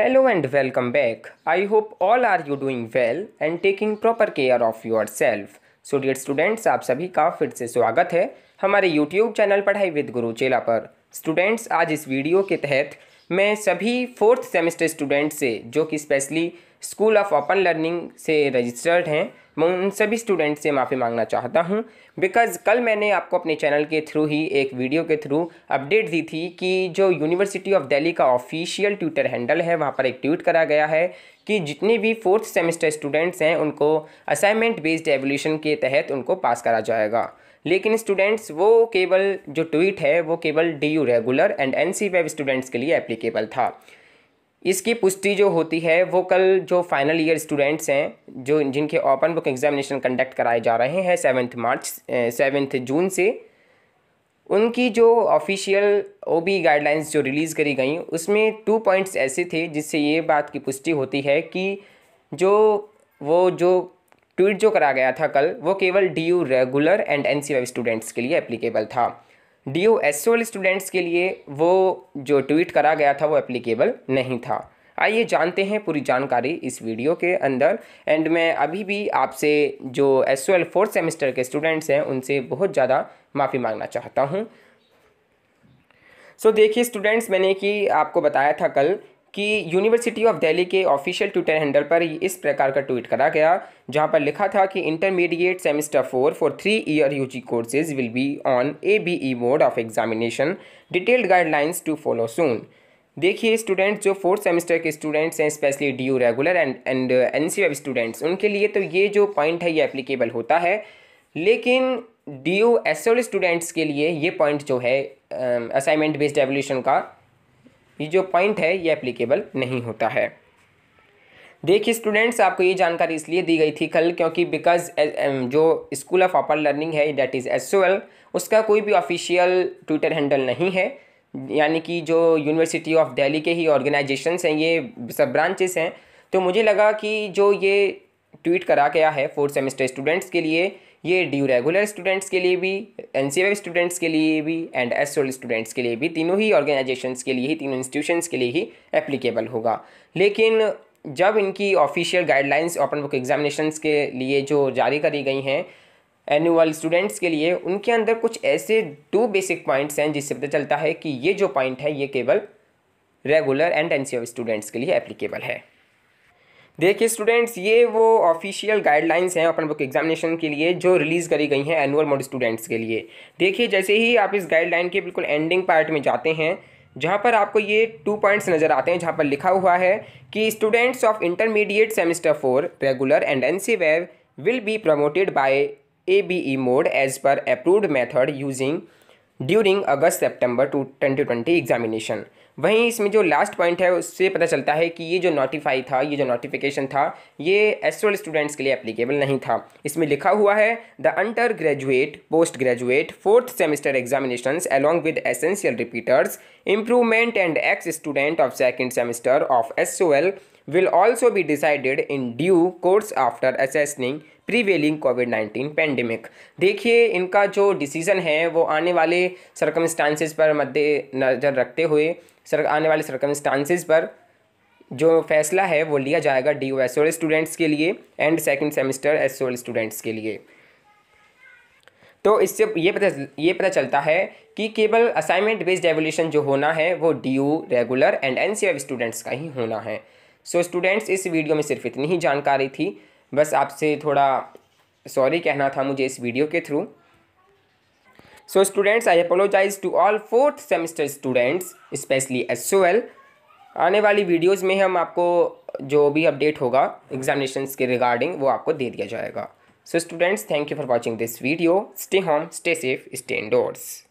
hello and welcome back I hope all are you doing well and taking proper care of yourself so dear students आप सभी का फिर से स्वागत है हमारे यूट्यूब चैनल पढ़ाई विद गुरु चेला पर स्टूडेंट्स आज इस वीडियो के तहत मैं सभी फोर्थ सेमेस्टर स्टूडेंट से जो कि specially school of open learning से रजिस्टर्ड हैं मैं उन सभी स्टूडेंट से माफ़ी मांगना चाहता हूं बिकॉज़ कल मैंने आपको अपने चैनल के थ्रू ही एक वीडियो के थ्रू अपडेट दी थी कि जो यूनिवर्सिटी ऑफ दिल्ली का ऑफिशियल ट्विटर हैंडल है वहां पर एक ट्वीट करा गया है कि जितने भी फोर्थ सेमेस्टर स्टूडेंट्स हैं उनको असाइनमेंट बेस्ड एवोल्यूशन के तहत उनको पास करा जाएगा लेकिन स्टूडेंट्स वो केवल जो ट्वीट है वो केवल D U regular and N C web students के लिए एप्लीकेबल था इसकी पुष्टि जो होती है वो कल जो फाइनल ईयर स्टूडेंट्स हैं जो जिनके ओपन बुक एग्जामिनेशन कंडक्ट कराए जा रहे हैं सेवन्थ मार्च सेवन्थ जून से उनकी जो ऑफिशियल ओबी गाइडलाइंस जो रिलीज़ करी गई उसमें टू पॉइंट्स ऐसे थे जिससे ये बात की पुष्टि होती है कि जो वो जो ट्वीट जो कराया गया था कल वो केवल D U regular and N C students के लिए एप्लीकेबल था डी यू एस स्टूडेंट्स के लिए वो जो ट्वीट करा गया था वो एप्लीकेबल नहीं था आइए जानते हैं पूरी जानकारी इस वीडियो के अंदर एंड मैं अभी भी आपसे जो S O L fourth semester के स्टूडेंट्स हैं उनसे बहुत ज़्यादा माफ़ी मांगना चाहता हूँ सो so, देखिए स्टूडेंट्स मैंने कि आपको बताया था कल कि यूनिवर्सिटी ऑफ दिल्ली के ऑफिशियल ट्विटर हैंडल पर इस प्रकार का ट्वीट करा गया जहां पर लिखा था कि intermediate semester four for three year U G courses will be on A B E mode of examination detailed guidelines to follow soon देखिए स्टूडेंट्स जो फोर्थ सेमेस्टर के स्टूडेंट्स हैं specially D U regular and and N C students उनके लिए तो ये जो point है ये एप्लीकेबल होता है लेकिन डी यू एस स्टूडेंट्स के लिए ये पॉइंट जो है असाइनमेंट बेस्ड एवोल्यूशन का ये जो पॉइंट है ये एप्लीकेबल नहीं होता है देखिए स्टूडेंट्स आपको ये जानकारी इसलिए दी गई थी कल क्योंकि बिकॉज um, जो स्कूल ऑफ अपर लर्निंग है डेट इज़ एस उसका कोई भी ऑफिशियल ट्विटर हैंडल नहीं है यानी कि जो यूनिवर्सिटी ऑफ दिल्ली के ही ऑर्गेनाइजेशंस हैं ये सब ब्रांचेस हैं तो मुझे लगा कि जो ये ट्वीट करा गया है फोर्थ सेमेस्टर स्टूडेंट्स के लिए ये ड्यू रेगुलर स्टूडेंट्स के लिए भी एन स्टूडेंट्स के लिए भी एंड एस स्टूडेंट्स के लिए भी तीनों ही ऑर्गेनाइजेशंस के लिए ही तीनों इंस्टीट्यूशंस के लिए ही एप्लीकेबल होगा लेकिन जब इनकी official guidelines open book examination के लिए जो जारी करी गई हैं एनुअल स्टूडेंट्स के लिए उनके अंदर कुछ ऐसे टू बेसिक पॉइंट्स हैं जिससे पता चलता है कि ये जो पॉइंट है ये केवल रेगुलर एंड एन स्टूडेंट्स के लिए एप्लीकेबल है देखिए स्टूडेंट्स ये वो ऑफिशियल गाइडलाइंस हैं ओपन बुक एग्जामिनेशन के लिए जो रिलीज़ करी गई हैं एनुअल मोड स्टूडेंट्स के लिए देखिए जैसे ही आप इस गाइडलाइन के बिल्कुल एंडिंग पार्ट में जाते हैं जहाँ पर आपको ये टू पॉइंट्स नज़र आते हैं जहाँ पर लिखा हुआ है कि students of intermediate semester four regular and N will be promoted by A B E mode as per approved method using during August September two twenty twenty examination वहीं इसमें जो लास्ट पॉइंट है उससे पता चलता है कि ये जो नोटिफाई था ये जो नोटिफिकेशन था ये एस्ट्रल स्टूडेंट्स के लिए एप्लीकेबल नहीं था इसमें लिखा हुआ है the undergraduate postgraduate fourth semester examination along with essential repeaters improvement and ex student of second semester of S will also be decided in due course after assessing prevailing covid nineteen pandemic देखिए इनका जो decision है वो आने वाले circumstances पर मद्देनजर नज़र रखते हुए सर आने वाले सरकमस्टांसेस पर जो फैसला है वो लिया जाएगा डी ओ एस स्टूडेंट्स के लिए and second semester S students के लिए तो इससे ये पता ये पता चलता है कि केवल असाइनमेंट बेस्ड एवोल्यूशन जो होना है वो D regular and N C F students का ही होना है सो so, स्टूडेंट्स इस वीडियो में सिर्फ इतनी ही जानकारी थी बस आपसे थोड़ा सॉरी कहना था मुझे इस वीडियो के through so students I apologize to all fourth semester students specially S आने वाली वीडियोज़ में हम आपको जो भी अपडेट होगा एग्जामिनेशन के रिगार्डिंग वो आपको दे दिया जाएगा so students thank you for watching this video stay home stay safe stay endorse